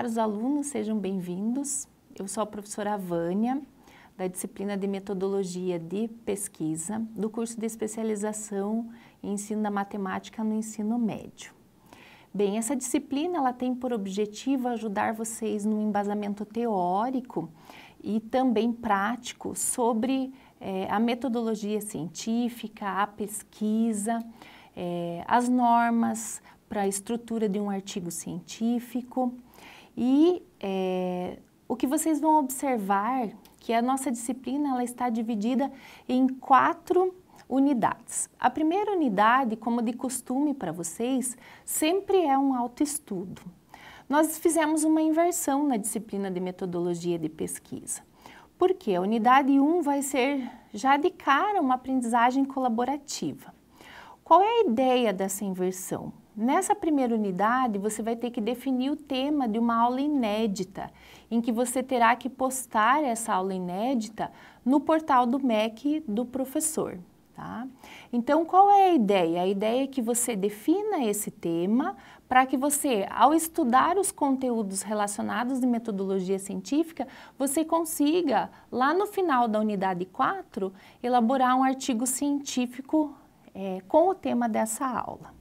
Caros alunos, sejam bem-vindos. Eu sou a professora Vânia, da disciplina de Metodologia de Pesquisa, do curso de Especialização em Ensino da Matemática no Ensino Médio. Bem, essa disciplina ela tem por objetivo ajudar vocês no embasamento teórico e também prático sobre é, a metodologia científica, a pesquisa, é, as normas para a estrutura de um artigo científico, e é, o que vocês vão observar que a nossa disciplina ela está dividida em quatro unidades. A primeira unidade, como de costume para vocês, sempre é um autoestudo. Nós fizemos uma inversão na disciplina de metodologia de pesquisa. Porque a unidade 1 vai ser já de cara uma aprendizagem colaborativa. Qual é a ideia dessa inversão? Nessa primeira unidade, você vai ter que definir o tema de uma aula inédita, em que você terá que postar essa aula inédita no portal do MEC do professor. Tá? Então, qual é a ideia? A ideia é que você defina esse tema para que você, ao estudar os conteúdos relacionados de metodologia científica, você consiga, lá no final da unidade 4, elaborar um artigo científico é, com o tema dessa aula.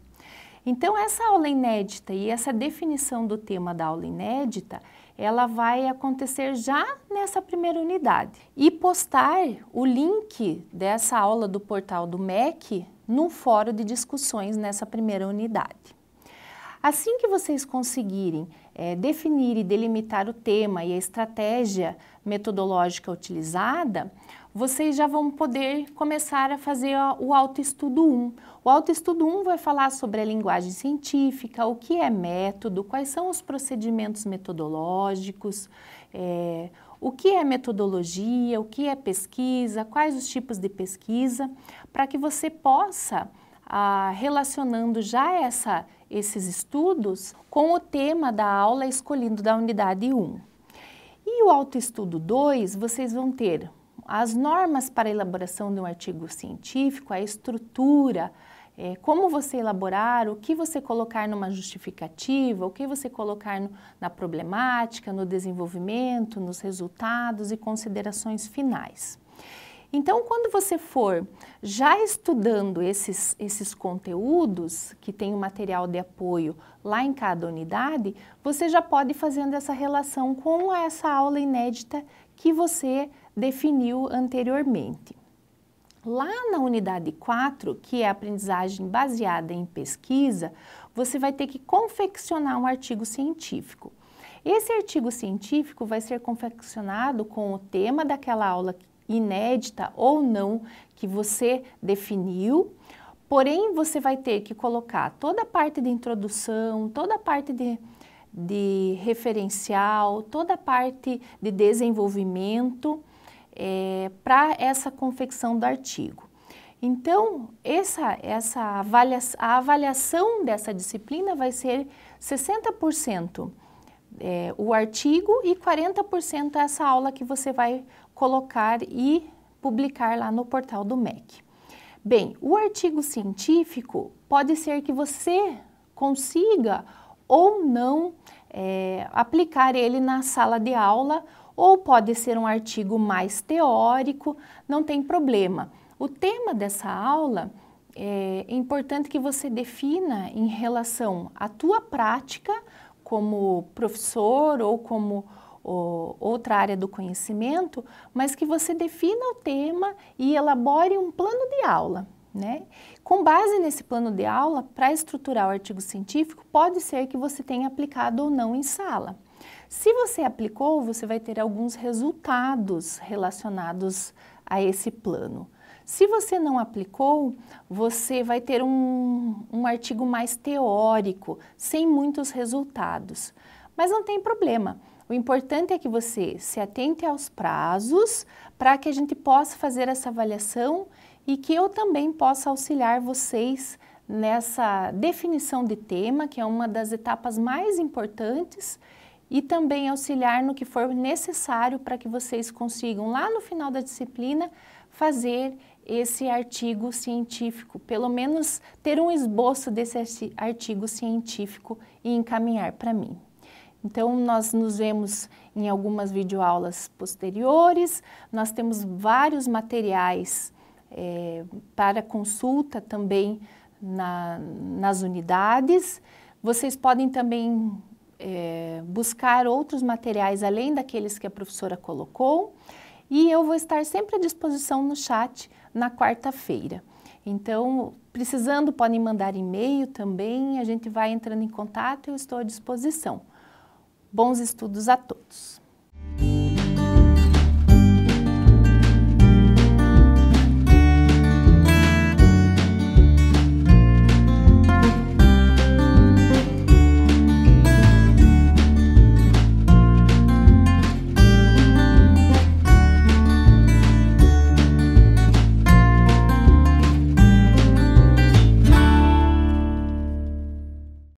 Então, essa aula inédita e essa definição do tema da aula inédita, ela vai acontecer já nessa primeira unidade. E postar o link dessa aula do portal do MEC no fórum de discussões nessa primeira unidade. Assim que vocês conseguirem é, definir e delimitar o tema e a estratégia metodológica utilizada, vocês já vão poder começar a fazer o autoestudo 1. O autoestudo 1 vai falar sobre a linguagem científica, o que é método, quais são os procedimentos metodológicos, é, o que é metodologia, o que é pesquisa, quais os tipos de pesquisa, para que você possa, ah, relacionando já essa, esses estudos com o tema da aula escolhido da unidade 1. E o autoestudo 2, vocês vão ter as normas para elaboração de um artigo científico, a estrutura, é, como você elaborar, o que você colocar numa justificativa, o que você colocar no, na problemática, no desenvolvimento, nos resultados e considerações finais. Então, quando você for já estudando esses, esses conteúdos, que tem o material de apoio lá em cada unidade, você já pode ir fazendo essa relação com essa aula inédita que você definiu anteriormente. Lá na unidade 4, que é aprendizagem baseada em pesquisa, você vai ter que confeccionar um artigo científico. Esse artigo científico vai ser confeccionado com o tema daquela aula inédita ou não que você definiu, porém você vai ter que colocar toda a parte de introdução, toda a parte de, de referencial, toda a parte de desenvolvimento é, para essa confecção do artigo. Então, essa, essa avaliação, a avaliação dessa disciplina vai ser 60% é, o artigo e 40% essa aula que você vai colocar e publicar lá no portal do MEC. Bem, o artigo científico pode ser que você consiga ou não é, aplicar ele na sala de aula ou pode ser um artigo mais teórico, não tem problema. O tema dessa aula é, é importante que você defina em relação à tua prática como professor ou como outra área do conhecimento, mas que você defina o tema e elabore um plano de aula. Né? Com base nesse plano de aula, para estruturar o artigo científico, pode ser que você tenha aplicado ou não em sala. Se você aplicou, você vai ter alguns resultados relacionados a esse plano. Se você não aplicou, você vai ter um, um artigo mais teórico, sem muitos resultados. Mas não tem problema. O importante é que você se atente aos prazos para que a gente possa fazer essa avaliação e que eu também possa auxiliar vocês nessa definição de tema, que é uma das etapas mais importantes e também auxiliar no que for necessário para que vocês consigam, lá no final da disciplina, fazer esse artigo científico, pelo menos ter um esboço desse artigo científico e encaminhar para mim. Então, nós nos vemos em algumas videoaulas posteriores, nós temos vários materiais é, para consulta também na, nas unidades. Vocês podem também é, buscar outros materiais além daqueles que a professora colocou. E eu vou estar sempre à disposição no chat na quarta-feira. Então, precisando, podem mandar e-mail também, a gente vai entrando em contato, eu estou à disposição. Bons estudos a todos!